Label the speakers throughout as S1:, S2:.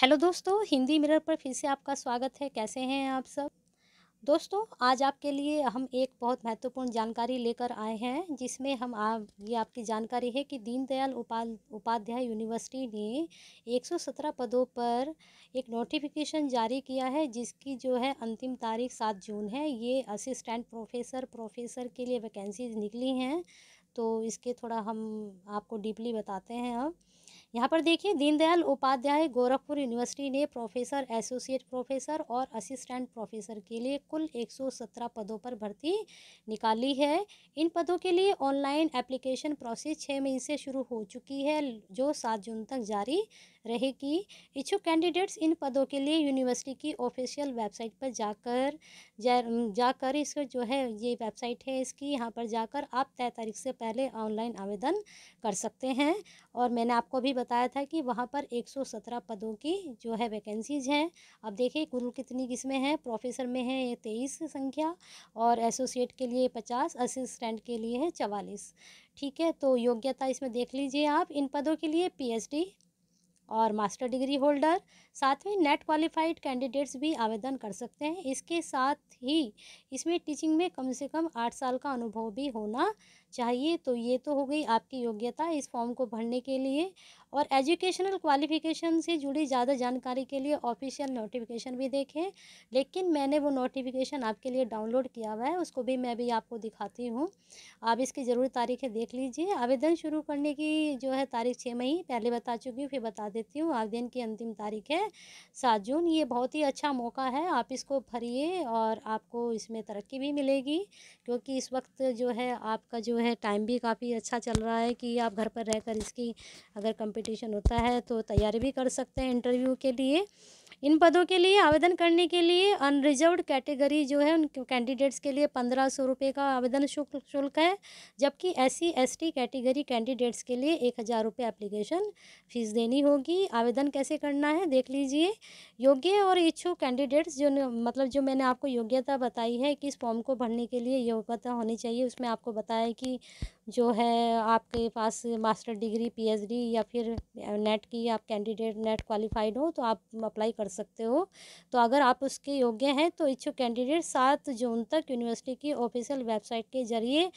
S1: hello दोस्तों Hindi mirror पर फिर से आपका स्वागत है कैसे हैं आप सब दोस्तों आज आपके लिए हम एक बहुत महत्वपूर्ण जानकारी लेकर आए हैं जिसमें हम आप ये आपकी जानकारी है कि दीनदयाल उपा उपाध्याय यूनिवर्सिटी ने 117 पदों पर एक नोटिफिकेशन जारी किया है जिसकी जो है अंतिम तारीख सात जून है ये असिस्टेंट प्रोफेसर प्रोफेसर के लिए वैकेंसीज निकली हैं तो इसके थोड़ा हम आपको डीपली बताते हैं अब यहाँ पर देखिए दीनदयाल उपाध्याय गोरखपुर यूनिवर्सिटी ने प्रोफेसर एसोसिएट प्रोफेसर और असिस्टेंट प्रोफेसर के लिए कुल 117 पदों पर भर्ती निकाली है इन पदों के लिए ऑनलाइन एप्लीकेशन प्रोसेस छः मई से शुरू हो चुकी है जो सात जून तक जारी रहेगी इच्छुक कैंडिडेट्स इन पदों के लिए यूनिवर्सिटी की ऑफिशियल वेबसाइट पर जाकर जा, जाकर इसका जो है ये वेबसाइट है इसकी यहाँ पर जाकर आप तय तारीख से पहले ऑनलाइन आवेदन कर सकते हैं और मैंने आपको भी बताया था कि वहाँ पर एक पदों की जो है वैकेंसीज हैं अब देखिए कुल कितनी किस्में हैं प्रोफेसर में है ये तेईस संख्या और एसोसिएट के लिए पचास असिस्टेंट के लिए है चवालीस ठीक है तो योग्यता इसमें देख लीजिए आप इन पदों के लिए पीएचडी और मास्टर डिग्री होल्डर साथ में नेट क्वालिफाइड कैंडिडेट्स भी आवेदन कर सकते हैं इसके साथ ही इसमें टीचिंग में कम से कम आठ साल का अनुभव भी होना चाहिए तो ये तो हो गई आपकी योग्यता इस फॉर्म को भरने के लिए और एजुकेशनल क्वालिफिकेशन से जुड़ी ज़्यादा जानकारी के लिए ऑफिशियल नोटिफिकेशन भी देखें लेकिन मैंने वो नोटिफिकेशन आपके लिए डाउनलोड किया हुआ है उसको भी मैं भी आपको दिखाती हूँ आप इसकी ज़रूरी तारीखें देख लीजिए आवेदन शुरू करने की जो है तारीख छः मई पहले बता चुकी हूँ फिर बता देती हूँ आवेदन की अंतिम तारीख है सात जून ये बहुत ही अच्छा मौका है आप इसको भरिए और आपको इसमें तरक्की भी मिलेगी क्योंकि इस वक्त जो है आपका जो है टाइम भी काफ़ी अच्छा चल रहा है कि आप घर पर रहकर इसकी अगर कंप्यूटर कंपटीशन होता है तो तैयारी भी कर सकते हैं इंटरव्यू के लिए इन पदों के लिए आवेदन करने के लिए अनरिजर्व कैटेगरी जो है उन कैंडिडेट्स के लिए पंद्रह सौ रुपये का आवेदन शुल्क शुल्क है जबकि एस सी कैटेगरी कैंडिडेट्स के लिए एक हज़ार रुपये एप्लीकेशन फ़ीस देनी होगी आवेदन कैसे करना है देख लीजिए योग्य और इच्छुक कैंडिडेट्स जो मतलब जो मैंने आपको योग्यता बताई है किस फॉर्म को भरने के लिए योग्यता होनी चाहिए उसमें आपको बताया कि जो है आपके पास मास्टर डिग्री पीएचडी या फिर नेट की आप कैंडिडेट नेट क्वालिफाइड हो तो आप अप्लाई कर सकते हो तो अगर आप उसके योग्य हैं तो इच्छुक कैंडिडेट सात जून तक यूनिवर्सिटी की ऑफिशियल वेबसाइट के जरिए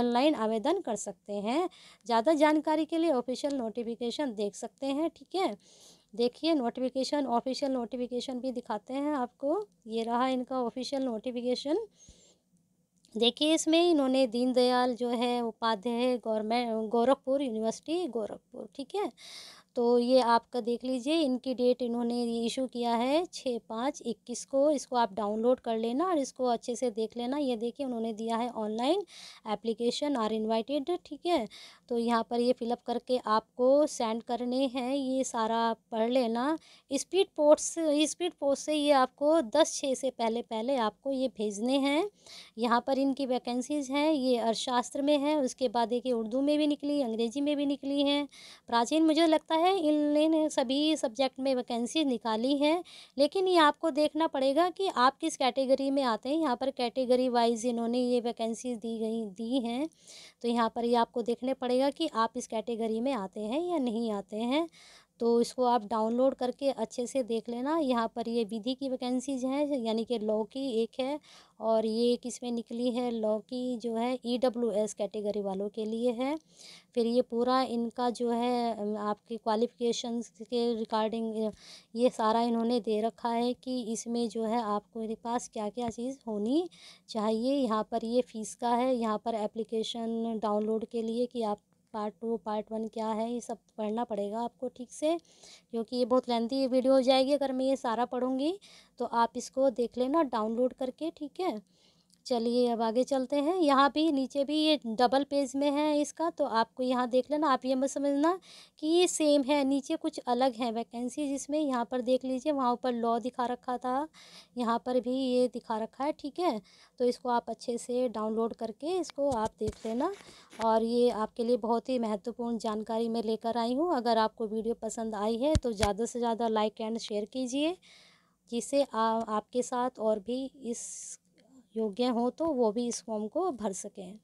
S1: ऑनलाइन आवेदन कर सकते हैं ज़्यादा जानकारी के लिए ऑफिशियल नोटिफिकेशन देख सकते हैं ठीक है देखिए नोटिफिकेशन ऑफिशियल नोटिफिकेशन भी दिखाते हैं आपको ये रहा इनका ऑफिशियल नोटिफिकेशन देखिए इसमें इन्होंने दीनदयाल जो है उपाध्याय गवर्नमेंट गोरखपुर यूनिवर्सिटी गोरखपुर ठीक है तो ये आपका देख लीजिए इनकी डेट इन्होंने ये इशू किया है छः पाँच इक्कीस को इसको आप डाउनलोड कर लेना और इसको अच्छे से देख लेना ये देखिए उन्होंने दिया है ऑनलाइन एप्लीकेशन आर इनवाइटेड ठीक है तो यहाँ पर ये फिलअप करके आपको सेंड करने हैं ये सारा पढ़ लेना स्पीड पोस्ट स्पीड पोस्ट से ये आपको दस छः से पहले पहले आपको ये भेजने हैं यहाँ पर इनकी वैकेंसीज़ हैं ये अर्थशास्त्र में है उसके बाद देखिए उर्दू में भी निकली अंग्रेज़ी में भी निकली हैं प्राचीन मुझे लगता है इन सभी सब्जेक्ट में वैकेंसी निकाली हैं लेकिन ये आपको देखना पड़ेगा कि आप किस कैटेगरी में आते हैं यहाँ पर कैटेगरी वाइज इन्होंने ये वैकेंसीज दी गई दी हैं तो यहाँ पर ये आपको देखने पड़ेगा बताइएगा कि आप इस कैटेगरी में आते हैं या नहीं आते हैं तो इसको आप डाउनलोड करके अच्छे से देख लेना यहाँ पर ये विधि की वैकेंसीज हैं यानी कि लॉ की एक है और ये एक इसमें निकली है लॉ की जो है ई डब्ल्यू एस कैटेगरी वालों के लिए है फिर ये पूरा इनका जो है आपके क्वालिफिकेशन के रिगार्डिंग ये सारा इन्होंने दे रखा है कि इसमें जो है आपको पास क्या क्या चीज़ होनी चाहिए यहाँ पर ये फ़ीस का है यहाँ पर एप्लीकेशन डाउनलोड के लिए कि आप पार्ट टू पार्ट वन क्या है ये सब पढ़ना पड़ेगा आपको ठीक से क्योंकि ये बहुत लेंथी वीडियो हो जाएगी अगर मैं ये सारा पढ़ूँगी तो आप इसको देख लेना डाउनलोड करके ठीक है चलिए अब आगे चलते हैं यहाँ भी नीचे भी ये डबल पेज में है इसका तो आपको यहाँ देख लेना आप ये मत समझना कि ये सेम है नीचे कुछ अलग है वैकेंसी जिसमें यहाँ पर देख लीजिए वहाँ ऊपर लॉ दिखा रखा था यहाँ पर भी ये दिखा रखा है ठीक है तो इसको आप अच्छे से डाउनलोड करके इसको आप देख लेना और ये आपके लिए बहुत ही महत्वपूर्ण जानकारी मैं लेकर आई हूँ अगर आपको वीडियो पसंद आई है तो ज़्यादा से ज़्यादा लाइक एंड शेयर कीजिए जिससे आपके साथ और भी इस योग्य हों तो वो भी इस फॉर्म को भर सकें